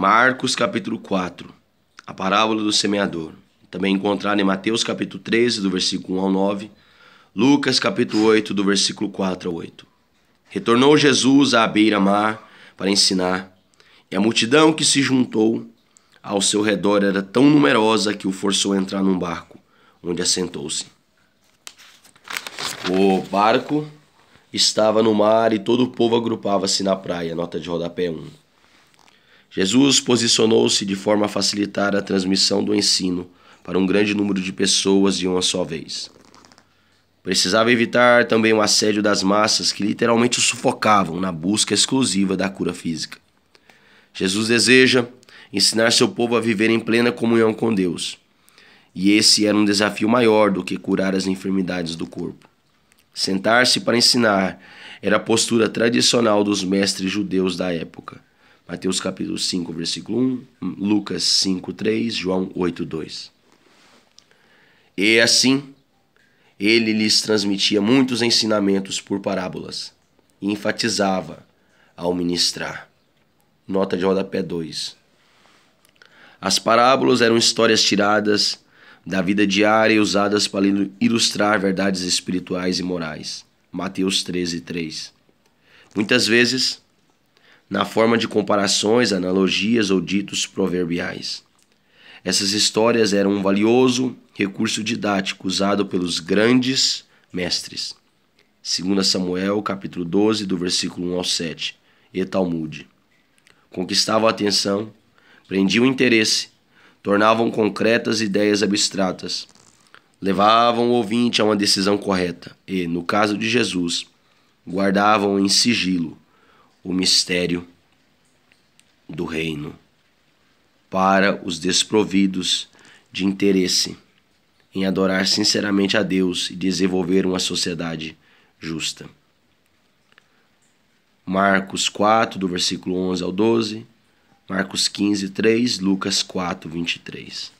Marcos capítulo 4, a parábola do semeador. Também encontrado em Mateus capítulo 13, do versículo 1 ao 9, Lucas capítulo 8, do versículo 4 ao 8. Retornou Jesus à beira-mar para ensinar, e a multidão que se juntou ao seu redor era tão numerosa que o forçou a entrar num barco, onde assentou-se. O barco estava no mar e todo o povo agrupava-se na praia, nota de rodapé 1. Jesus posicionou-se de forma a facilitar a transmissão do ensino para um grande número de pessoas de uma só vez. Precisava evitar também o assédio das massas que literalmente o sufocavam na busca exclusiva da cura física. Jesus deseja ensinar seu povo a viver em plena comunhão com Deus. E esse era um desafio maior do que curar as enfermidades do corpo. Sentar-se para ensinar era a postura tradicional dos mestres judeus da época. Mateus capítulo 5, versículo 1, Lucas 5, 3, João 8, 2. E assim, ele lhes transmitia muitos ensinamentos por parábolas e enfatizava ao ministrar. Nota de rodapé 2. As parábolas eram histórias tiradas da vida diária e usadas para ilustrar verdades espirituais e morais. Mateus 13, 3. Muitas vezes, na forma de comparações, analogias ou ditos proverbiais. Essas histórias eram um valioso recurso didático usado pelos grandes mestres. 2 Samuel, capítulo 12, do versículo 1 ao 7, e Talmud. Conquistavam a atenção, prendiam o interesse, tornavam concretas ideias abstratas, levavam o ouvinte a uma decisão correta e, no caso de Jesus, guardavam em sigilo o mistério do reino para os desprovidos de interesse em adorar sinceramente a Deus e desenvolver uma sociedade justa. Marcos 4, do versículo 11 ao 12, Marcos 15, 3, Lucas 4, 23.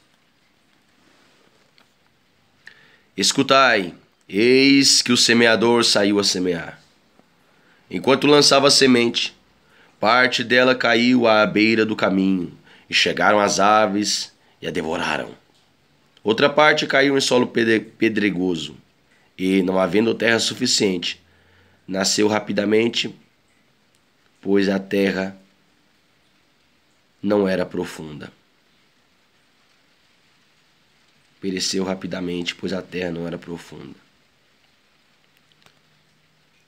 Escutai, eis que o semeador saiu a semear. Enquanto lançava a semente, parte dela caiu à beira do caminho, e chegaram as aves e a devoraram. Outra parte caiu em solo pedregoso, e, não havendo terra suficiente, nasceu rapidamente, pois a terra não era profunda. Pereceu rapidamente, pois a terra não era profunda.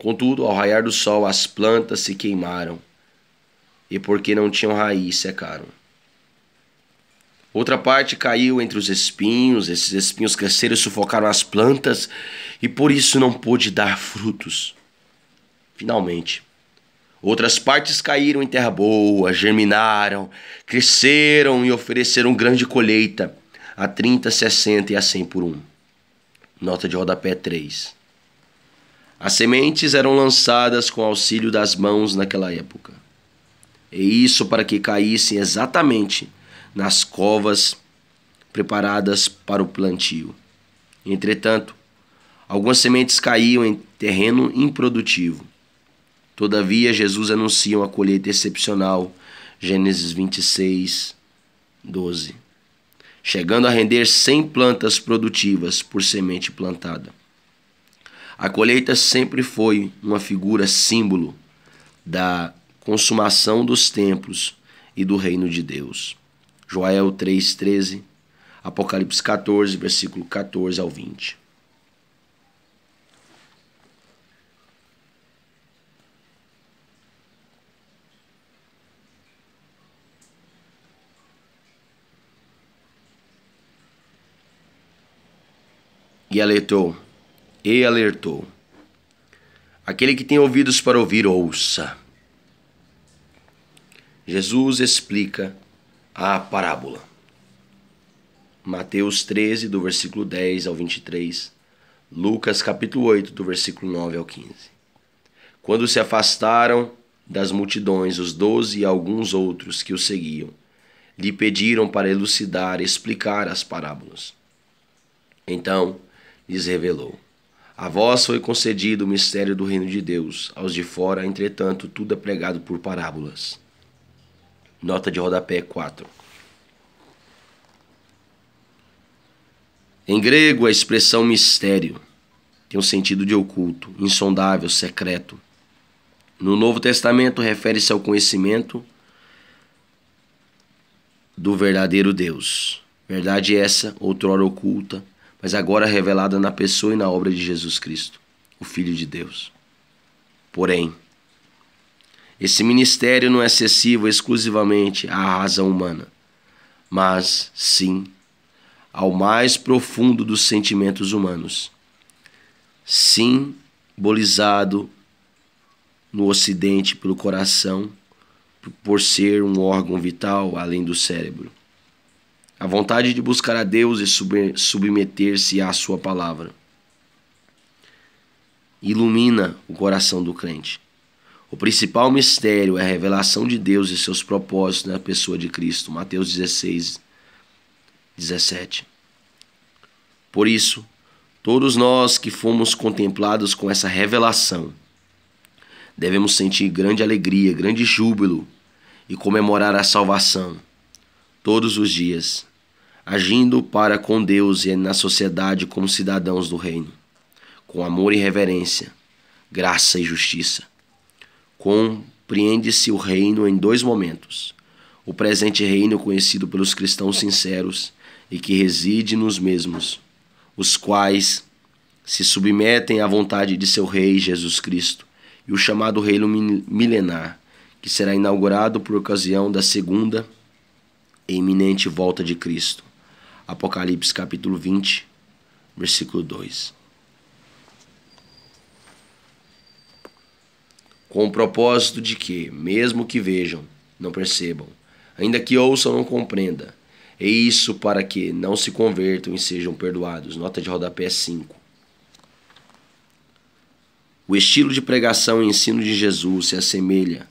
Contudo, ao raiar do sol, as plantas se queimaram, e porque não tinham raiz, secaram. Outra parte caiu entre os espinhos, esses espinhos cresceram e sufocaram as plantas, e por isso não pôde dar frutos. Finalmente. Outras partes caíram em terra boa, germinaram, cresceram e ofereceram grande colheita, a 30, 60 e a 100 por um. Nota de rodapé 3. As sementes eram lançadas com auxílio das mãos naquela época. E isso para que caíssem exatamente nas covas preparadas para o plantio. Entretanto, algumas sementes caíam em terreno improdutivo. Todavia, Jesus anuncia uma colheita excepcional. Gênesis 26, 12. Chegando a render 100 plantas produtivas por semente plantada. A colheita sempre foi uma figura símbolo da consumação dos templos e do reino de Deus. Joel 3:13, Apocalipse 14, versículo 14 ao 20. E alertou e alertou. Aquele que tem ouvidos para ouvir, ouça. Jesus explica a parábola. Mateus 13, do versículo 10 ao 23. Lucas capítulo 8, do versículo 9 ao 15. Quando se afastaram das multidões os doze e alguns outros que o seguiam, lhe pediram para elucidar e explicar as parábolas. Então lhes revelou. A vós foi concedido o mistério do reino de Deus. Aos de fora, entretanto, tudo é pregado por parábolas. Nota de rodapé 4. Em grego, a expressão mistério tem um sentido de oculto, insondável, secreto. No Novo Testamento, refere-se ao conhecimento do verdadeiro Deus. Verdade essa, outrora oculta, mas agora revelada na pessoa e na obra de Jesus Cristo, o Filho de Deus. Porém, esse ministério não é acessível exclusivamente à razão humana, mas sim ao mais profundo dos sentimentos humanos, simbolizado no Ocidente pelo coração, por ser um órgão vital além do cérebro. A vontade de buscar a Deus e submeter-se à Sua palavra. Ilumina o coração do crente. O principal mistério é a revelação de Deus e seus propósitos na pessoa de Cristo. Mateus 16, 17. Por isso, todos nós que fomos contemplados com essa revelação, devemos sentir grande alegria, grande júbilo e comemorar a salvação todos os dias agindo para com Deus e na sociedade como cidadãos do reino, com amor e reverência, graça e justiça. Compreende-se o reino em dois momentos: o presente reino conhecido pelos cristãos sinceros e que reside nos mesmos, os quais se submetem à vontade de seu rei Jesus Cristo, e o chamado reino milenar, que será inaugurado por ocasião da segunda e iminente volta de Cristo Apocalipse capítulo 20, versículo 2. Com o propósito de que, mesmo que vejam, não percebam, ainda que ouçam, não compreenda, é isso para que não se convertam e sejam perdoados. Nota de rodapé 5. O estilo de pregação e ensino de Jesus se assemelha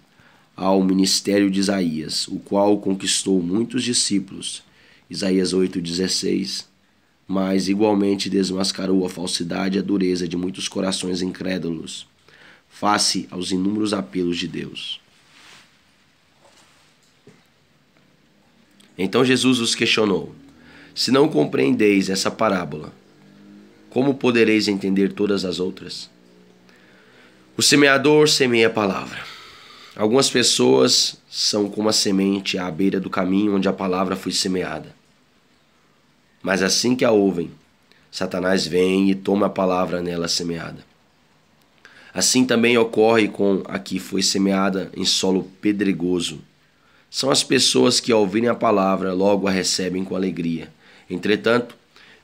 ao ministério de Isaías, o qual conquistou muitos discípulos Isaías 8,16. Mas igualmente desmascarou a falsidade e a dureza de muitos corações incrédulos, face aos inúmeros apelos de Deus. Então Jesus os questionou: Se não compreendeis essa parábola, como podereis entender todas as outras? O semeador semeia a palavra. Algumas pessoas são como a semente à beira do caminho onde a palavra foi semeada. Mas assim que a ouvem, Satanás vem e toma a palavra nela semeada. Assim também ocorre com a que foi semeada em solo pedregoso. São as pessoas que, ao ouvirem a palavra, logo a recebem com alegria. Entretanto,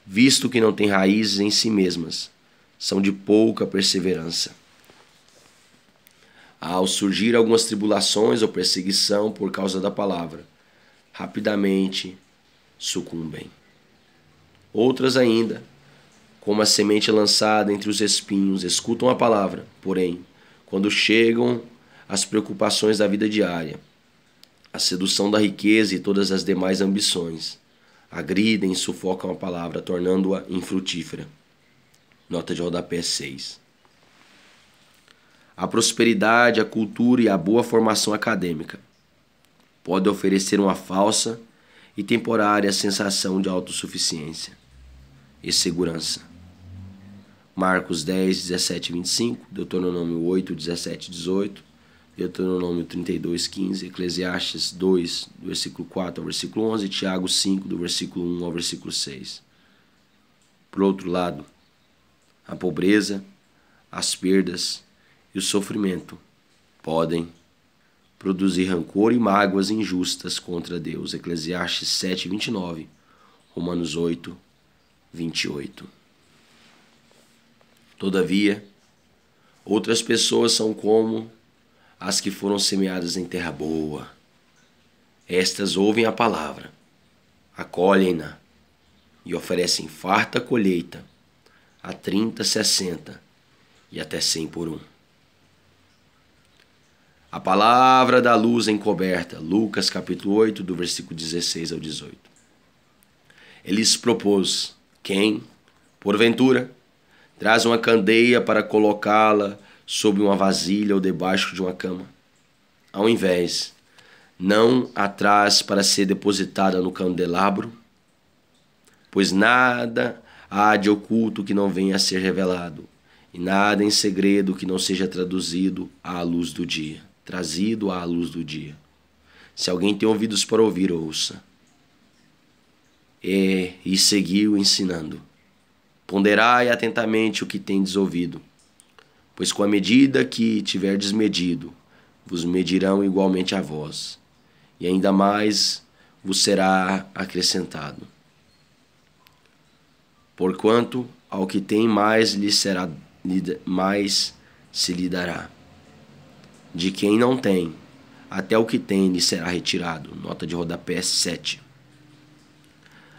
visto que não têm raízes em si mesmas, são de pouca perseverança. Ao surgir algumas tribulações ou perseguição por causa da palavra, rapidamente sucumbem. Outras ainda, como a semente lançada entre os espinhos, escutam a palavra, porém, quando chegam as preocupações da vida diária, a sedução da riqueza e todas as demais ambições, agridem e sufocam a palavra, tornando-a infrutífera. Nota de rodapé 6. A prosperidade, a cultura e a boa formação acadêmica podem oferecer uma falsa e temporária sensação de autossuficiência e segurança. Marcos 10, 17 25, Deuteronômio 8, 17 18, Deuteronômio 32, 15, Eclesiastes 2, do versículo 4 ao versículo 11, Tiago 5, do versículo 1 ao versículo 6. Por outro lado, a pobreza, as perdas e o sofrimento podem produzir rancor e mágoas injustas contra Deus. Eclesiastes 7, 29, Romanos 8, 28. Todavia, outras pessoas são como as que foram semeadas em terra boa. Estas ouvem a palavra, acolhem-na e oferecem farta colheita a 30, 60 e até 100 por um. A palavra da luz encoberta, Lucas capítulo 8, do versículo 16 ao 18. Ele se propôs: quem, porventura, traz uma candeia para colocá-la sobre uma vasilha ou debaixo de uma cama. Ao invés, não a traz para ser depositada no candelabro, pois nada há de oculto que não venha a ser revelado, e nada em segredo que não seja traduzido à luz do dia trazido à luz do dia. Se alguém tem ouvidos para ouvir, ouça. É, e seguiu ensinando. Ponderai atentamente o que tendes ouvido, pois com a medida que tiverdes medido, vos medirão igualmente a vós, e ainda mais vos será acrescentado. Porquanto ao que tem mais lhe será mais se lhe dará. De quem não tem, até o que tem lhe será retirado. Nota de rodapé 7.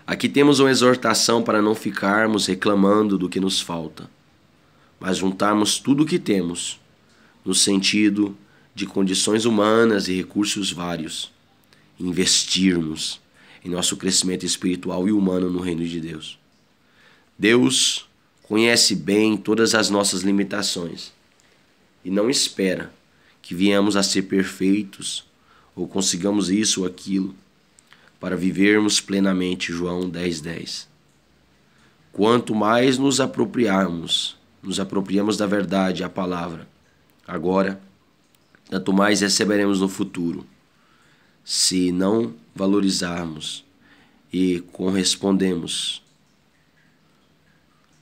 Aqui temos uma exortação para não ficarmos reclamando do que nos falta, mas juntarmos tudo o que temos, no sentido de condições humanas e recursos vários, investirmos em nosso crescimento espiritual e humano no reino de Deus. Deus conhece bem todas as nossas limitações e não espera que viemos a ser perfeitos ou consigamos isso ou aquilo para vivermos plenamente. João 10:10. 10. Quanto mais nos apropriarmos, nos apropriamos da verdade, a palavra, agora, tanto mais receberemos no futuro. Se não valorizarmos e correspondemos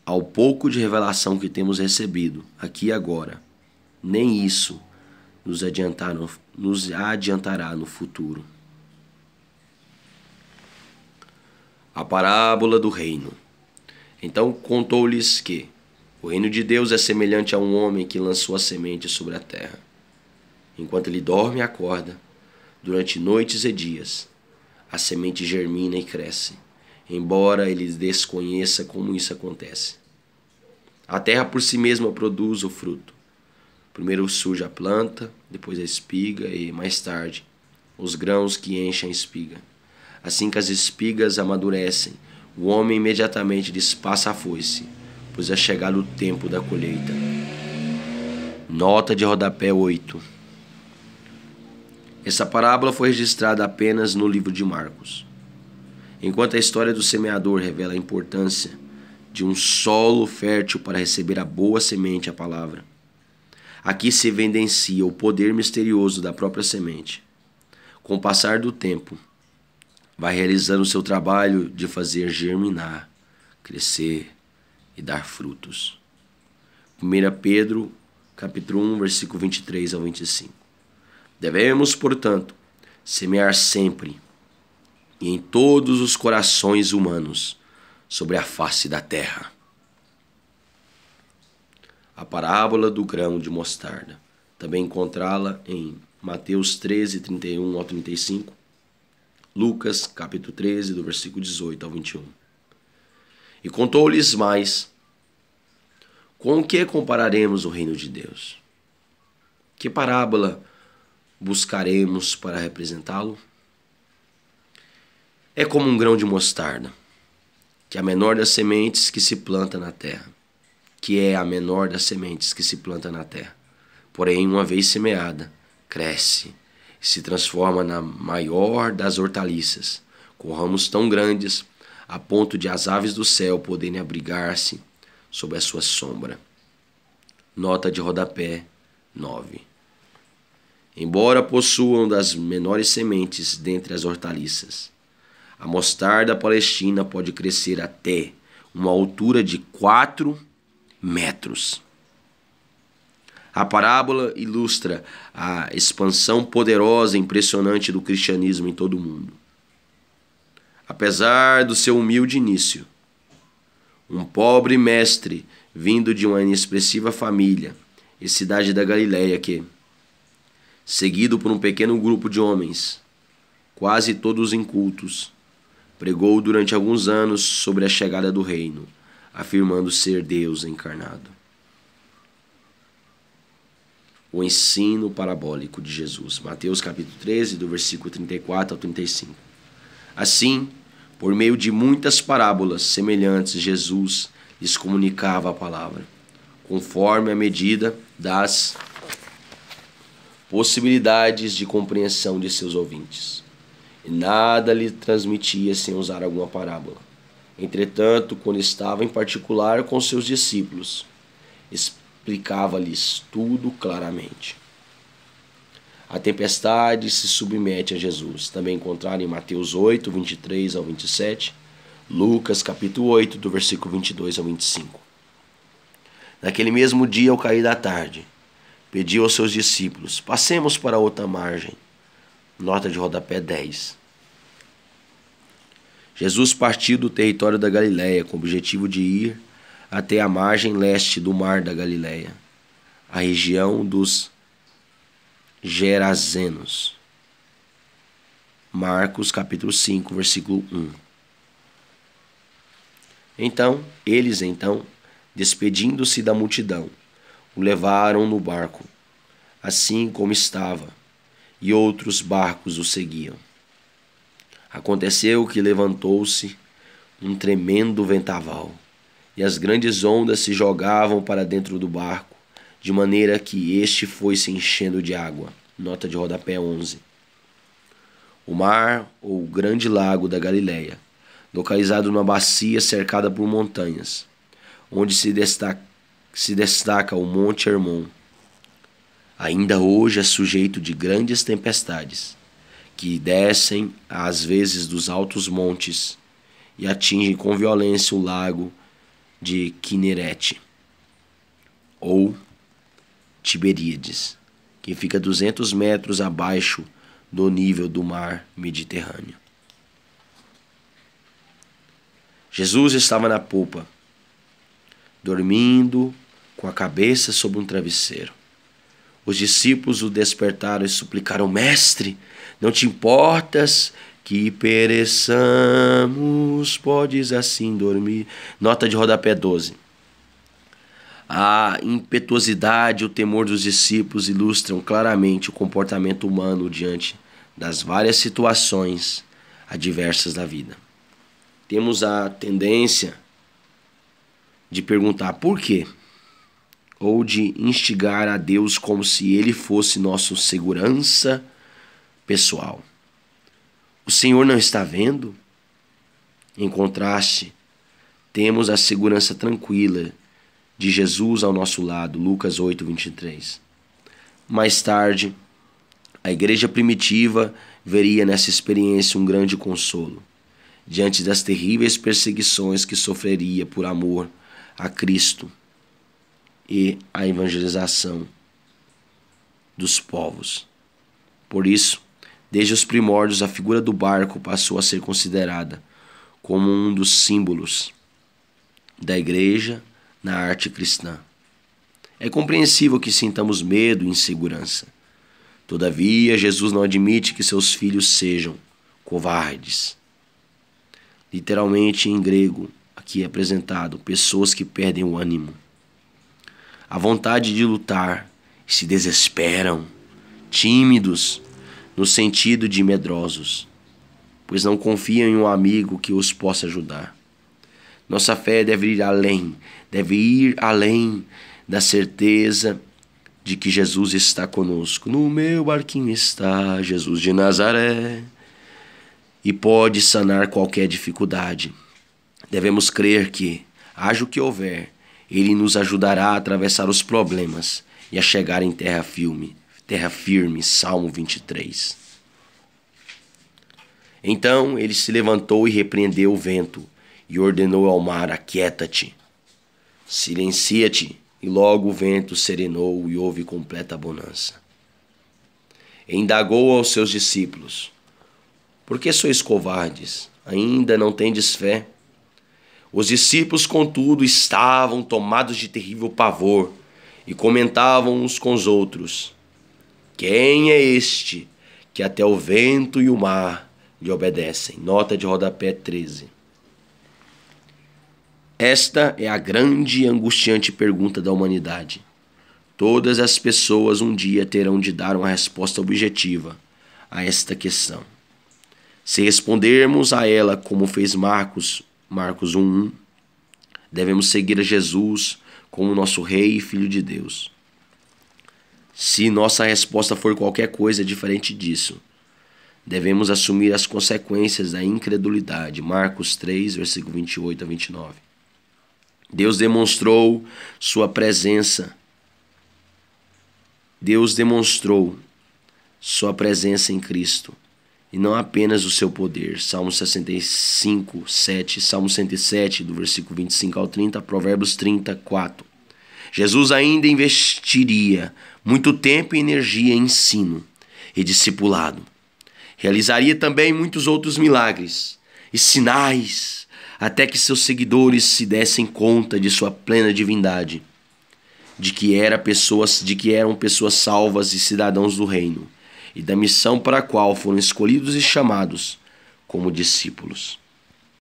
ao pouco de revelação que temos recebido aqui e agora, nem isso nos, adiantar nos adiantará no futuro. A parábola do reino. Então contou-lhes que o reino de Deus é semelhante a um homem que lançou a semente sobre a terra. Enquanto ele dorme e acorda, durante noites e dias, a semente germina e cresce, embora ele desconheça como isso acontece. A terra por si mesma produz o fruto. Primeiro surge a planta, depois a espiga e, mais tarde, os grãos que enchem a espiga. Assim que as espigas amadurecem, o homem imediatamente despassa a foice, pois é chegado o tempo da colheita. Nota de rodapé 8. Essa parábola foi registrada apenas no livro de Marcos. Enquanto a história do semeador revela a importância de um solo fértil para receber a boa semente, a palavra Aqui se evidencia o poder misterioso da própria semente. Com o passar do tempo, vai realizando o seu trabalho de fazer germinar, crescer e dar frutos. 1 Pedro, capítulo 1, versículo 23 ao 25. Devemos, portanto, semear sempre e em todos os corações humanos sobre a face da terra a parábola do grão de mostarda. Também encontrá-la em Mateus 13, 31 ao 35, Lucas capítulo 13, do versículo 18 ao 21. E contou-lhes mais, com o que compararemos o reino de Deus? Que parábola buscaremos para representá-lo? É como um grão de mostarda, que é a menor das sementes que se planta na terra que é a menor das sementes que se planta na terra. Porém, uma vez semeada, cresce e se transforma na maior das hortaliças, com ramos tão grandes a ponto de as aves do céu poderem abrigar-se sob a sua sombra. Nota de rodapé 9. Embora possuam das menores sementes dentre as hortaliças, a mostarda palestina pode crescer até uma altura de 4 metros. A parábola ilustra a expansão poderosa e impressionante do cristianismo em todo o mundo. Apesar do seu humilde início, um pobre mestre vindo de uma inexpressiva família e cidade da Galiléia que, seguido por um pequeno grupo de homens, quase todos incultos, pregou durante alguns anos sobre a chegada do reino afirmando ser Deus encarnado. O ensino parabólico de Jesus. Mateus capítulo 13, do versículo 34 ao 35. Assim, por meio de muitas parábolas semelhantes, Jesus lhes comunicava a palavra, conforme a medida das possibilidades de compreensão de seus ouvintes. E nada lhe transmitia sem usar alguma parábola Entretanto, quando estava em particular com seus discípulos, explicava-lhes tudo claramente. A tempestade se submete a Jesus. Também encontrado em Mateus 8, 23 ao 27, Lucas capítulo 8, do versículo 22 ao 25. Naquele mesmo dia, ao cair da tarde, pediu aos seus discípulos: Passemos para outra margem. Nota de rodapé 10. Jesus partiu do território da Galiléia com o objetivo de ir até a margem leste do mar da Galiléia, a região dos Gerazenos. Marcos capítulo 5, versículo 1. Então, eles então, despedindo-se da multidão, o levaram no barco, assim como estava, e outros barcos o seguiam. Aconteceu que levantou-se um tremendo ventaval, e as grandes ondas se jogavam para dentro do barco, de maneira que este foi se enchendo de água. Nota de rodapé 11. O mar, ou o grande lago da Galileia, localizado numa bacia cercada por montanhas, onde se destaca, se destaca o Monte Hermon. Ainda hoje é sujeito de grandes tempestades que descem às vezes dos altos montes e atingem com violência o lago de Quinerete ou Tiberíades, que fica 200 metros abaixo do nível do mar Mediterrâneo. Jesus estava na popa, dormindo com a cabeça sob um travesseiro. Os discípulos o despertaram e suplicaram: Mestre, não te importas que pereçamos, podes assim dormir. Nota de rodapé 12. A impetuosidade e o temor dos discípulos ilustram claramente o comportamento humano diante das várias situações adversas da vida. Temos a tendência de perguntar por quê? ou de instigar a Deus como se ele fosse nosso segurança pessoal. O Senhor não está vendo? Em contraste, temos a segurança tranquila de Jesus ao nosso lado, Lucas 8, 23. Mais tarde, a igreja primitiva veria nessa experiência um grande consolo, diante das terríveis perseguições que sofreria por amor a Cristo e a evangelização dos povos. Por isso, desde os primórdios, a figura do barco passou a ser considerada como um dos símbolos da igreja na arte cristã. É compreensível que sintamos medo e insegurança. Todavia, Jesus não admite que seus filhos sejam covardes. Literalmente, em grego, aqui é apresentado pessoas que perdem o ânimo a vontade de lutar, se desesperam, tímidos, no sentido de medrosos, pois não confiam em um amigo que os possa ajudar. Nossa fé deve ir além, deve ir além da certeza de que Jesus está conosco. No meu barquinho está Jesus de Nazaré e pode sanar qualquer dificuldade. Devemos crer que, haja o que houver, ele nos ajudará a atravessar os problemas e a chegar em terra firme. Terra firme, Salmo 23. Então ele se levantou e repreendeu o vento e ordenou ao mar: Aquieta-te, silencia-te. E logo o vento serenou e houve completa bonança. indagou aos seus discípulos: Por que sois covardes? Ainda não tendes fé? Os discípulos, contudo, estavam tomados de terrível pavor e comentavam uns com os outros: Quem é este que até o vento e o mar lhe obedecem? Nota de rodapé 13. Esta é a grande e angustiante pergunta da humanidade. Todas as pessoas um dia terão de dar uma resposta objetiva a esta questão. Se respondermos a ela como fez Marcos Marcos 1:1. Devemos seguir a Jesus como nosso rei e filho de Deus. Se nossa resposta for qualquer coisa diferente disso, devemos assumir as consequências da incredulidade. Marcos 3, versículo 28 a 29. Deus demonstrou sua presença. Deus demonstrou sua presença em Cristo e não apenas o seu poder. Salmo 65, 7, Salmo 107, do versículo 25 ao 30, Provérbios 34. Jesus ainda investiria muito tempo e energia em ensino e discipulado. Realizaria também muitos outros milagres e sinais, até que seus seguidores se dessem conta de sua plena divindade, de que era pessoas, de que eram pessoas salvas e cidadãos do reino e da missão para a qual foram escolhidos e chamados como discípulos.